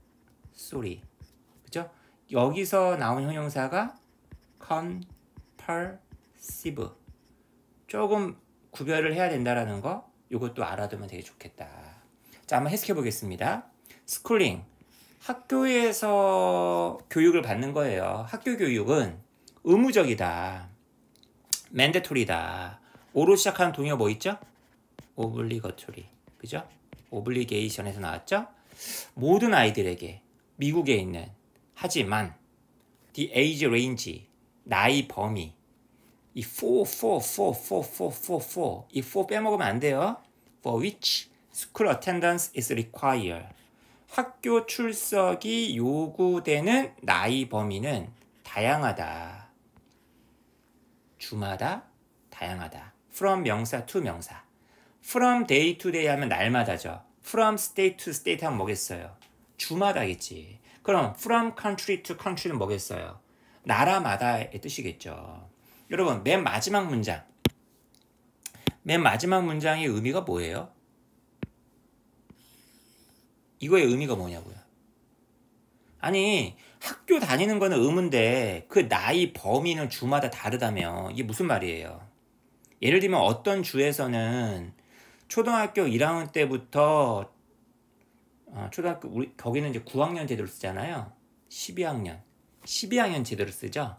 그죠? 여기서 나온 형용사가 compulsive. 조금 구별을 해야 된다라는 거 이것도 알아두면 되게 좋겠다. 자, 한번 해석해 보겠습니다. schooling 학교에서 교육을 받는 거예요. 학교 교육은 의무적이다. 맨데토리다. 오로 시작하는 동요 뭐 있죠? 오블리거토리. 그죠? 오블리게이션에서 나왔죠? 모든 아이들에게 미국에 있는 하지만 the age range 나이 범위 이 4, 4, 4, 4, 4, 4, 4, 이 4 빼먹으면 안 돼요. For which school attendance is required. 학교 출석이 요구되는 나이 범위는 다양하다. 주마다 다양하다. from 명사 to 명사. from day to day 하면 날마다죠. from state to state 하면 뭐겠어요? 주마다겠지. 그럼 from country to country는 뭐겠어요? 나라마다의 뜻이겠죠. 여러분, 맨 마지막 문장. 맨 마지막 문장의 의미가 뭐예요? 이거의 의미가 뭐냐고요. 아니 학교 다니는 거는 의문데 그 나이 범위는 주마다 다르다며 이게 무슨 말이에요. 예를 들면 어떤 주에서는 초등학교 1학년 때부터 어, 초등학교 우리 거기는 이제 9학년 제도를 쓰잖아요. 12학년 12학년 제도를 쓰죠.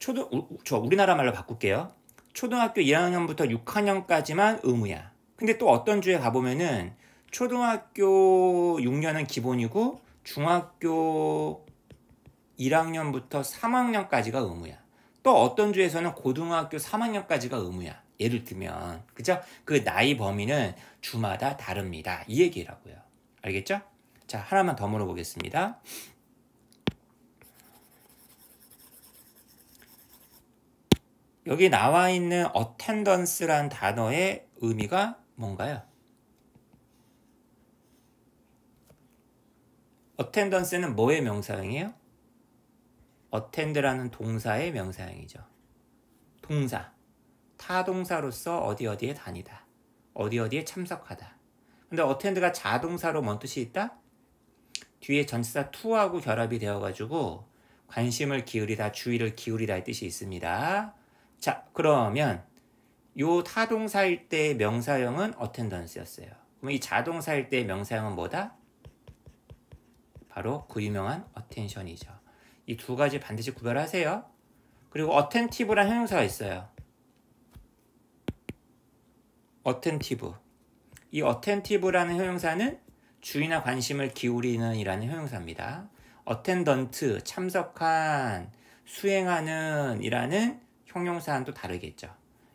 초등 저 우리나라 말로 바꿀게요. 초등학교 1학년부터 6학년까지만 의무야. 근데 또 어떤 주에 가보면은 초등학교 6년은 기본이고 중학교 1학년부터 3학년까지가 의무야. 또 어떤 주에서는 고등학교 3학년까지가 의무야. 예를 들면 그죠? 그 나이 범위는 주마다 다릅니다. 이 얘기라고요. 알겠죠? 자 하나만 더 물어보겠습니다. 여기 나와 있는 어텐던스란 단어의 의미가 뭔가요? 어텐던스는 뭐의 명사형이에요? 어텐드라는 동사의 명사형이죠. 동사. 타동사로서 어디 어디에 다니다. 어디 어디에 참석하다. 근데 어텐드가 자동사로 뭔 뜻이 있다? 뒤에 전치사 to하고 결합이 되어가지고 관심을 기울이다, 주의를 기울이다 의 뜻이 있습니다. 자, 그러면 요 타동사일 때의 명사형은 어텐던스였어요. 그럼 이 자동사일 때의 명사형은 뭐다? 바로 그 유명한 어텐션이죠. 이 두 가지 반드시 구별하세요. 그리고 어텐티브란 형용사가 있어요. 어텐티브. 이 어텐티브라는 형용사는 주의나 관심을 기울이는 이라는 형용사입니다. 어텐던트, 참석한, 수행하는 이라는 형용사는 또 다르겠죠.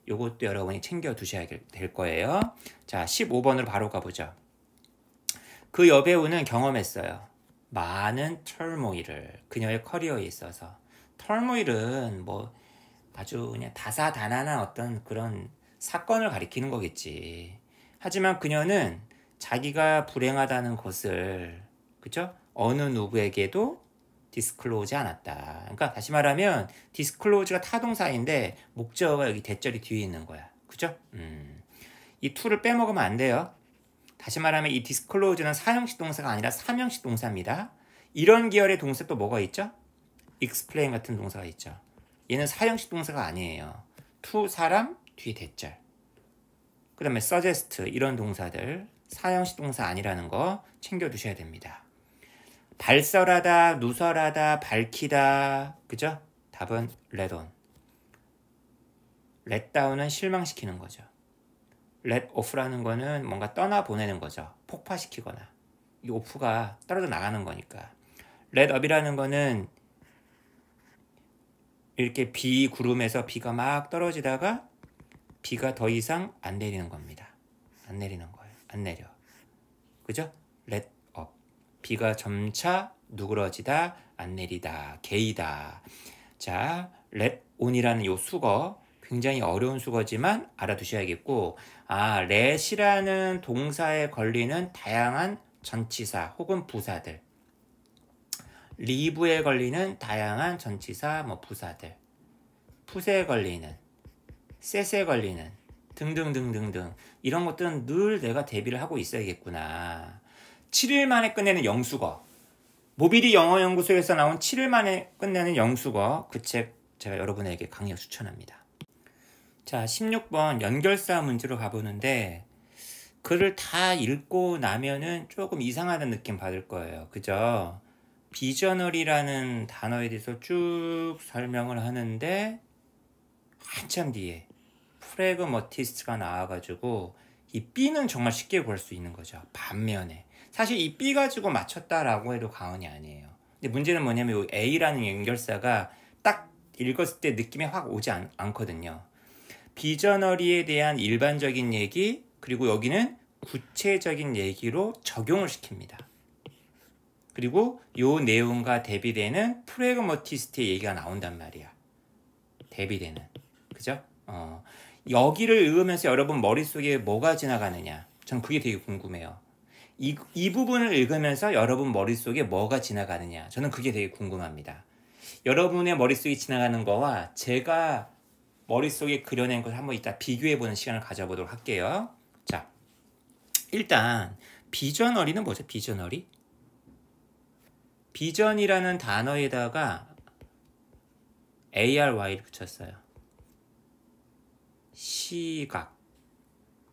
요것도 여러분이 챙겨 두셔야 될 거예요. 자, 15번으로 바로 가보죠. 그 여배우는 경험했어요. 많은 털모일을 그녀의 커리어에 있어서 털모일은 뭐 아주 그냥 다사다난한 어떤 그런 사건을 가리키는 거겠지. 하지만 그녀는 자기가 불행하다는 것을 그죠? 어느 누구에게도 디스클로즈 않았다. 그러니까 다시 말하면 디스클로즈가 타동사인데 목적어가 여기 대절이 뒤에 있는 거야. 그죠? 음. 이 툴을 빼먹으면 안 돼요. 다시 말하면 이 disclose는 사형식 동사가 아니라 삼형식 동사입니다. 이런 계열의 동사 또 뭐가 있죠? explain 같은 동사가 있죠. 얘는 사형식 동사가 아니에요. to 사람 뒤에 대절. 그 다음에 suggest 이런 동사들 사형식 동사 아니라는 거 챙겨두셔야 됩니다. 발설하다, 누설하다, 밝히다 그죠? 답은 let on. let down은 실망시키는 거죠. 랩 오프라는 거는 뭔가 떠나보내는 거죠. 폭파시키거나. 이 오프가 떨어져 나가는 거니까. 랩 업이라는 거는 이렇게 비 구름에서 비가 막 떨어지다가 비가 더 이상 안 내리는 겁니다. 안 내리는 거예요. 안 내려. 그죠? 랩 업. 비가 점차 누그러지다, 안 내리다, 개이다. 자, 랩 온이라는 요 수거 굉장히 어려운 수거지만 알아두셔야겠고 아 let이라는 동사에 걸리는 다양한 전치사 혹은 부사들 리브에 걸리는 다양한 전치사 뭐 부사들 푸세에 걸리는 셋에 걸리는 등등등등등 이런 것들은 늘 내가 대비를 하고 있어야겠구나 7일 만에 끝내는 영수거 모비리 영어연구소에서 나온 7일 만에 끝내는 영수거 그 책 제가 여러분에게 강력 추천합니다 자, 16번 연결사 문제로 가보는데 글을 다 읽고 나면은 조금 이상하다는 느낌 받을 거예요. 그죠? 비저널이라는 단어에 대해서 쭉 설명을 하는데 한참 뒤에 프레그머티스트가 나와가지고 이 B는 정말 쉽게 구수 있는 거죠. 반면에 사실 이 B 가지고 맞췄다라고 해도 과언이 아니에요. 근데 문제는 뭐냐면 이 A라는 연결사가 딱 읽었을 때 느낌이 확 오지 않, 않거든요. 비저널리에 대한 일반적인 얘기 그리고 여기는 구체적인 얘기로 적용을 시킵니다. 그리고 요 내용과 대비되는 프레그머티스트의 얘기가 나온단 말이야. 대비되는. 그죠? 어. 여기를 읽으면서 여러분 머릿속에 뭐가 지나가느냐. 전 그게 되게 궁금해요. 이, 이 부분을 읽으면서 여러분 머릿속에 뭐가 지나가느냐. 저는 그게 되게 궁금합니다. 여러분의 머릿속에 지나가는 거와 제가 머릿속에 그려낸 것을 한번 이따 비교해보는 시간을 가져보도록 할게요. 자, 일단 비저널이는 뭐죠? 비저널이? 비전이라는 단어에다가 ARY를 붙였어요. 시각,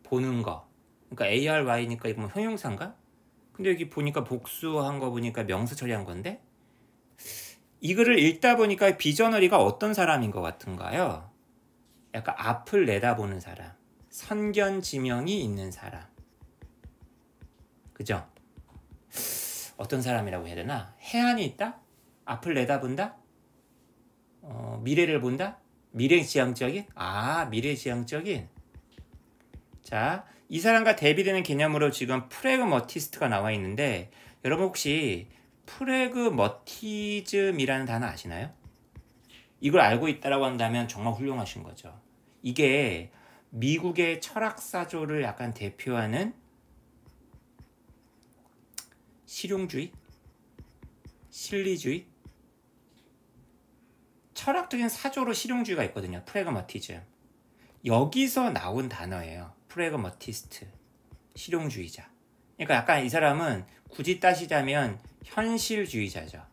보는 거. 그러니까 ARY니까 이거 뭐 형용사인가? 근데 여기 보니까 복수한 거 보니까 명사 처리한 건데? 이 글을 읽다 보니까 비저널이가 어떤 사람인 것 같은가요? 약간 앞을 내다보는 사람, 선견 지명이 있는 사람. 그죠? 어떤 사람이라고 해야 되나? 해안이 있다? 앞을 내다본다? 어, 미래를 본다? 미래지향적인? 아, 미래지향적인. 자, 이 사람과 대비되는 개념으로 지금 프레그머티스트가 나와 있는데, 여러분 혹시 프레그머티즘이라는 단어 아시나요? 이걸 알고 있다라고 한다면 정말 훌륭하신 거죠. 이게 미국의 철학사조를 약간 대표하는 실용주의, 실리주의, 철학적인 사조로 실용주의가 있거든요. 프레그머티즘. 여기서 나온 단어예요. 프레그머티스트, 실용주의자. 그러니까 약간 이 사람은 굳이 따시자면 현실주의자죠.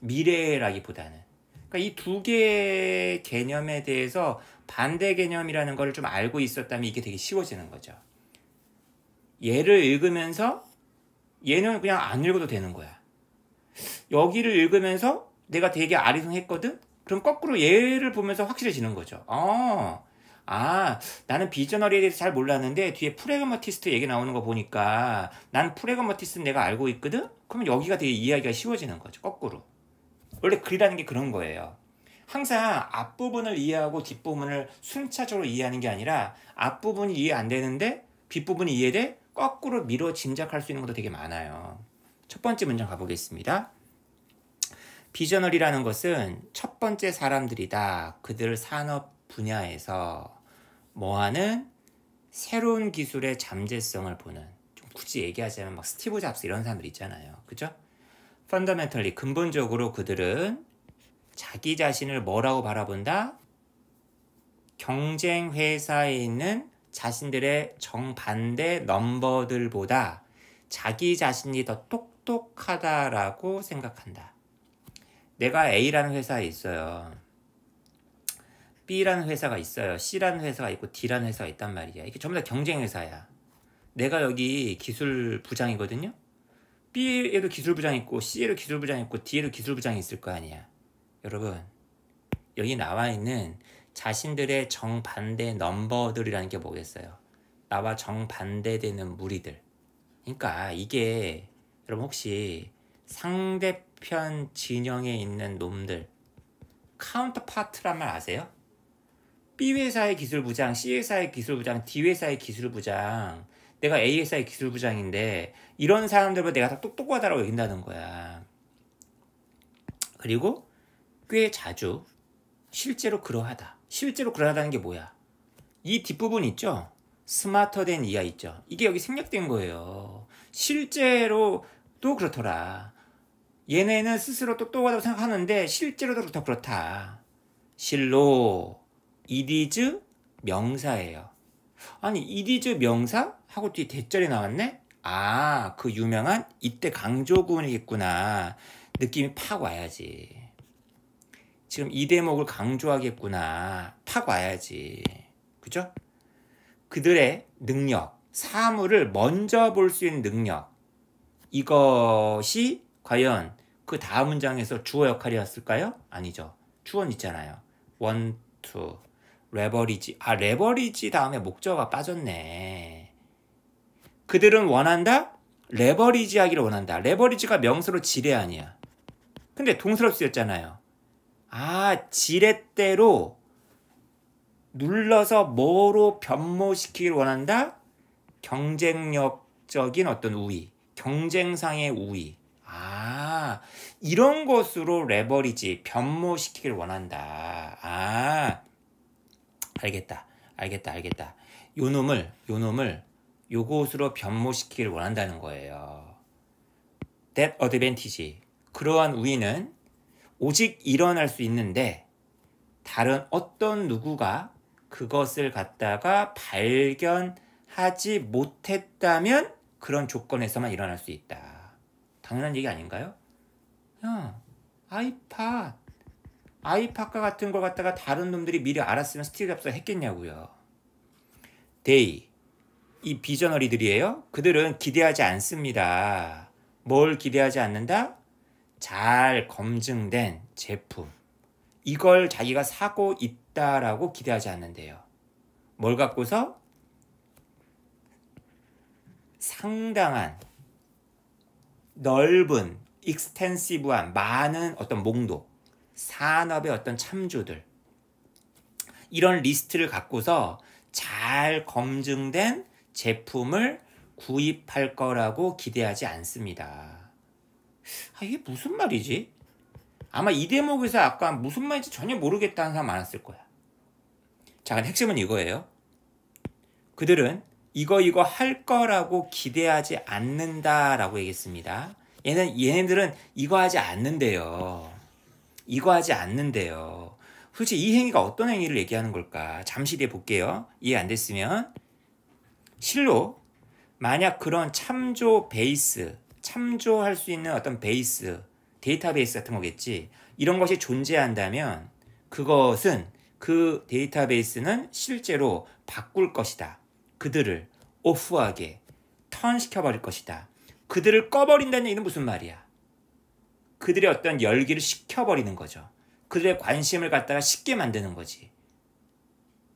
미래라기보다는. 그러니까 이 두 개의 개념에 대해서 반대 개념이라는 걸 좀 알고 있었다면 이게 되게 쉬워지는 거죠. 얘를 읽으면서 얘는 그냥 안 읽어도 되는 거야. 여기를 읽으면서 내가 되게 아리송했거든? 그럼 거꾸로 얘를 보면서 확실해지는 거죠. 어, 아, 나는 비저널에 대해서 잘 몰랐는데 뒤에 프레그머티스트 얘기 나오는 거 보니까 난 프레그머티스트는 내가 알고 있거든? 그러면 여기가 되게 이해하기가 쉬워지는 거죠. 거꾸로. 원래 글이라는 게 그런 거예요. 항상 앞부분을 이해하고 뒷부분을 순차적으로 이해하는 게 아니라 앞부분이 이해 안 되는데 뒷부분이 이해돼 거꾸로 미뤄 짐작할 수 있는 것도 되게 많아요. 첫 번째 문장 가보겠습니다. 비저널이라는 것은 첫 번째 사람들이다. 그들 산업 분야에서 뭐하는 새로운 기술의 잠재성을 보는 좀 굳이 얘기하자면 막 스티브 잡스 이런 사람들 있잖아요. 그죠? 펀더멘털리 근본적으로 그들은 자기 자신을 뭐라고 바라본다? 경쟁 회사에 있는 자신들의 정반대 넘버들보다 자기 자신이 더 똑똑하다라고 생각한다. 내가 A라는 회사에 있어요. B라는 회사가 있어요. C라는 회사가 있고 D라는 회사가 있단 말이야. 이게 전부 다 경쟁 회사야. 내가 여기 기술 부장이거든요. B에도 기술 부장 있고 C에도 기술 부장 있고 D에도 기술 부장이 있을 거 아니야. 여러분 여기 나와 있는 자신들의 정반대 넘버들이라는 게 뭐겠어요? 나와 정반대되는 무리들. 그러니까 이게 여러분 혹시 상대편 진영에 있는 놈들 카운터파트란 말 아세요? B 회사의 기술부장, C 회사의 기술부장, D 회사의 기술부장, 내가 A 회사의 기술부장인데 이런 사람들보다 내가 더 똑똑하다라고 여긴다는 거야. 그리고 꽤 자주 실제로 그러하다. 실제로 그러하다는 게 뭐야? 이 뒷부분 있죠? 스마터된 이하 있죠? 이게 여기 생략된 거예요. 실제로 또 그렇더라. 얘네는 스스로 똑똑하다고 생각하는데 실제로도 그렇다 그렇다. 실로 이디즈 명사예요. 아니 이디즈 명사? 하고 뒤에 대절이 나왔네? 아 그 유명한 이때 강조군이겠구나. 느낌이 팍 와야지. 지금 이 대목을 강조하겠구나 파와야지 그죠? 그들의 능력 사물을 먼저 볼 수 있는 능력 이것이 과연 그 다음 문장에서 주어 역할이었을까요? 아니죠 주어는 있잖아요 원, 투 레버리지 아 레버리지 다음에 목적어가 빠졌네 그들은 원한다? 레버리지 하기를 원한다 레버리지가 명사로 지뢰 아니야 근데 동사로 쓰였잖아요 아, 지렛대로 눌러서 뭐로 변모시키길 원한다? 경쟁력적인 어떤 우위, 경쟁상의 우위. 아, 이런 것으로 레버리지, 변모시키길 원한다. 아, 알겠다. 알겠다. 알겠다. 요 놈을, 요 놈을 요것으로 변모시키길 원한다는 거예요. that advantage. 그러한 우위는 오직 일어날 수 있는데 다른 어떤 누구가 그것을 갖다가 발견하지 못했다면 그런 조건에서만 일어날 수 있다. 당연한 얘기 아닌가요? 아이팟, 아이팟과 같은 걸 갖다가 다른 놈들이 미리 알았으면 스티브 잡스가 했겠냐고요. 데이, 이 비저너리들이에요. 그들은 기대하지 않습니다. 뭘 기대하지 않는다? 잘 검증된 제품 이걸 자기가 사고 있다라고 기대하지 않는데요. 뭘 갖고서 상당한 넓은 익스텐시브한 많은 어떤 몽도 산업의 어떤 참조들 이런 리스트를 갖고서 잘 검증된 제품을 구입할 거라고 기대하지 않습니다. 아, 이게 무슨 말이지? 아마 이 대목에서 아까 무슨 말인지 전혀 모르겠다는 사람 많았을 거야. 자, 근데 핵심은 이거예요. 그들은 이거 이거 할 거라고 기대하지 않는다라고 얘기했습니다. 얘는 얘네들은 이거 하지 않는데요. 이거 하지 않는데요. 솔직히 이 행위가 어떤 행위를 얘기하는 걸까? 잠시 뒤에 볼게요. 이해 안 됐으면 실로 만약 그런 참조 베이스 참조할 수 있는 어떤 베이스, 데이터베이스 같은 거겠지. 이런 것이 존재한다면 그것은 그 데이터베이스는 실제로 바꿀 것이다. 그들을 오프하게 턴시켜버릴 것이다. 그들을 꺼버린다는 얘기는 무슨 말이야? 그들의 어떤 열기를 식혀버리는 거죠. 그들의 관심을 갖다가 쉽게 만드는 거지.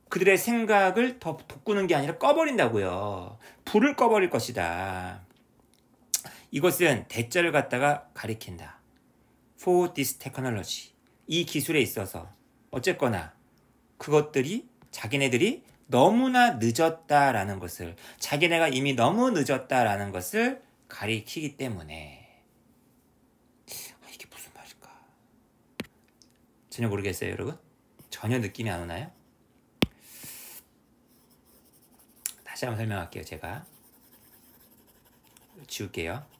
그들의 생각을 더 돋구는 게 아니라 꺼버린다고요. 불을 꺼버릴 것이다. 이것은 대자를 갖다가 가리킨다. For this technology. 이 기술에 있어서 어쨌거나 그것들이 자기네들이 너무나 늦었다라는 것을 자기네가 이미 너무 늦었다라는 것을 가리키기 때문에 아, 이게 무슨 말일까 전혀 모르겠어요 여러분 전혀 느낌이 안 오나요? 다시 한번 설명할게요 제가 지울게요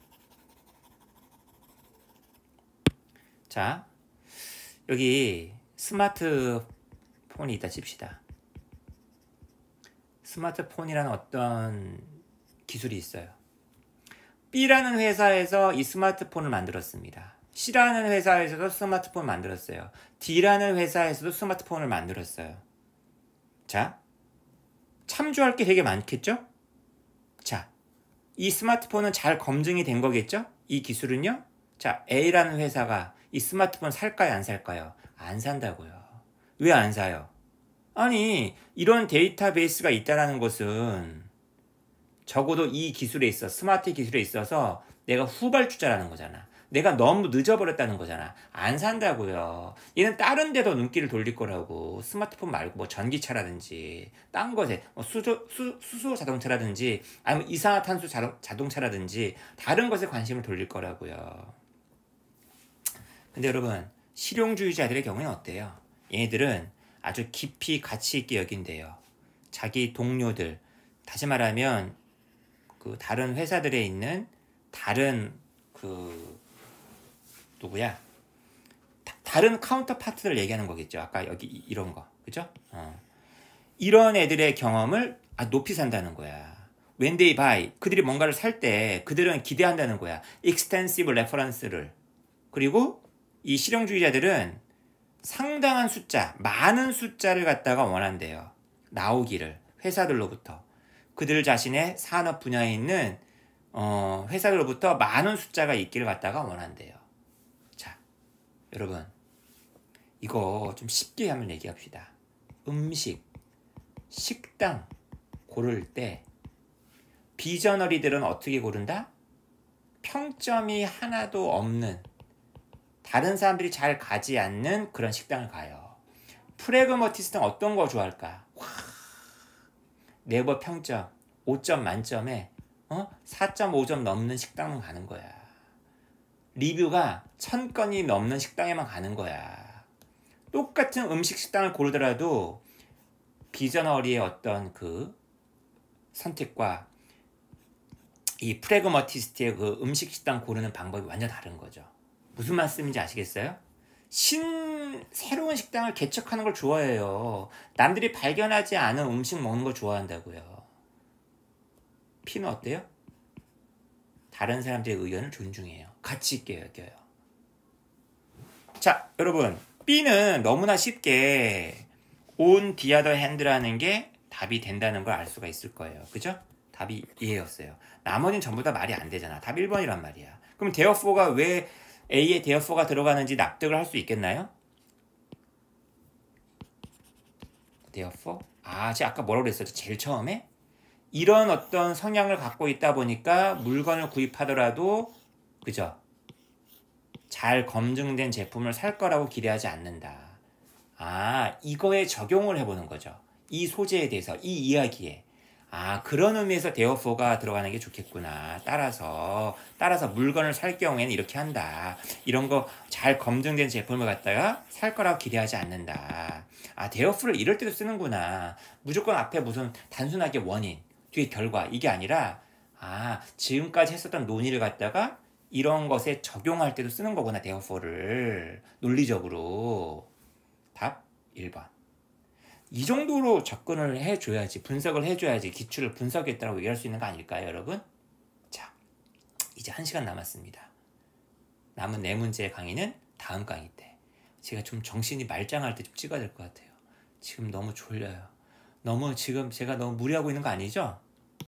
자, 여기 스마트폰이 있다 칩시다. 스마트폰이라는 어떤 기술이 있어요. B라는 회사에서 이 스마트폰을 만들었습니다. C라는 회사에서도 스마트폰 을 만들었어요. D라는 회사에서도 스마트폰을 만들었어요. 자, 참조할 게 되게 많겠죠? 자, 이 스마트폰은 잘 검증이 된 거겠죠? 이 기술은요? 자, A라는 회사가 이 스마트폰 살까요? 안 살까요? 안 산다고요. 왜 안 사요? 아니, 이런 데이터베이스가 있다라는 것은 적어도 이 기술에 있어, 스마트 기술에 있어서 내가 후발주자라는 거잖아. 내가 너무 늦어버렸다는 거잖아. 안 산다고요. 얘는 다른 데도 눈길을 돌릴 거라고. 스마트폰 말고 뭐 전기차라든지, 딴 것에, 뭐 수조, 수, 수소 자동차라든지, 아니면 이산화탄소 자동차라든지, 다른 것에 관심을 돌릴 거라고요. 근데 여러분 실용주의자들의 경우는 어때요? 얘네들은 아주 깊이 가치 있게 여긴대요. 자기 동료들 다시 말하면 그 다른 회사들에 있는 다른 그 누구야? 다, 른 카운터 파트를 얘기하는 거겠죠. 아까 여기 이런 거 그죠? 어. 이런 애들의 경험을 아, 높이 산다는 거야. When they buy, 그들이 뭔가를 살 때 그들은 기대한다는 거야. Extensive reference를. 그리고 이 실용주의자들은 상당한 숫자, 많은 숫자를 갖다가 원한대요. 나오기를 회사들로부터 그들 자신의 산업 분야에 있는 어, 회사들로부터 많은 숫자가 있기를 갖다가 원한대요. 자, 여러분 이거 좀 쉽게 한번 얘기합시다. 음식, 식당 고를 때 비저널이들은 어떻게 고른다? 평점이 하나도 없는 다른 사람들이 잘 가지 않는 그런 식당을 가요. 프레그머티스트는 어떤 거 좋아할까? 와, 네이버 평점 5점 만점에 어? 4.5점 넘는 식당은 가는 거야. 리뷰가 1000건이 넘는 식당에만 가는 거야. 똑같은 음식 식당을 고르더라도 비저너리의 어떤 그 선택과 이 프레그머티스트의 그 음식 식당 고르는 방법이 완전 다른 거죠. 무슨 말씀인지 아시겠어요? 신 새로운 식당을 개척하는 걸 좋아해요. 남들이 발견하지 않은 음식 먹는 걸 좋아한다고요. 피는 어때요? 다른 사람들의 의견을 존중해요. 같이 있게 여겨요. 자, 여러분. B는 너무나 쉽게 온 디아더 핸드라는 게 답이 된다는 걸 알 수가 있을 거예요. 그죠? 답이 이해였어요 나머지는 전부 다 말이 안 되잖아. 답 1번이란 말이야. 그럼 대어포가 왜 A에 대어포가 들어가는지 납득을 할 수 있겠나요? 대어포? 아, 제가 아까 뭐라고 그랬었죠? 제일 처음에? 이런 어떤 성향을 갖고 있다 보니까 물건을 구입하더라도, 그죠? 잘 검증된 제품을 살 거라고 기대하지 않는다. 아, 이거에 적용을 해보는 거죠. 이 소재에 대해서, 이 이야기에. 아, 그런 의미에서 대어포가 들어가는 게 좋겠구나. 따라서, 따라서 물건을 살 경우에는 이렇게 한다. 이런 거 잘 검증된 제품을 갖다가 살 거라고 기대하지 않는다. 아, 대어포를 이럴 때도 쓰는구나. 무조건 앞에 무슨 단순하게 원인, 뒤에 결과, 이게 아니라, 아, 지금까지 했었던 논의를 갖다가 이런 것에 적용할 때도 쓰는 거구나, 대어포를. 논리적으로. 답 1번. 이 정도로 접근을 해줘야지 분석을 해줘야지 기출을 분석했다고 얘기할 수 있는 거 아닐까요 여러분? 자 이제 한 시간 남았습니다 남은 네 문제의 강의는 다음 강의 때 제가 좀 정신이 말짱할 때좀 찍어야 될 것 같아요 지금 너무 졸려요 너무 지금 제가 너무 무리하고 있는 거 아니죠?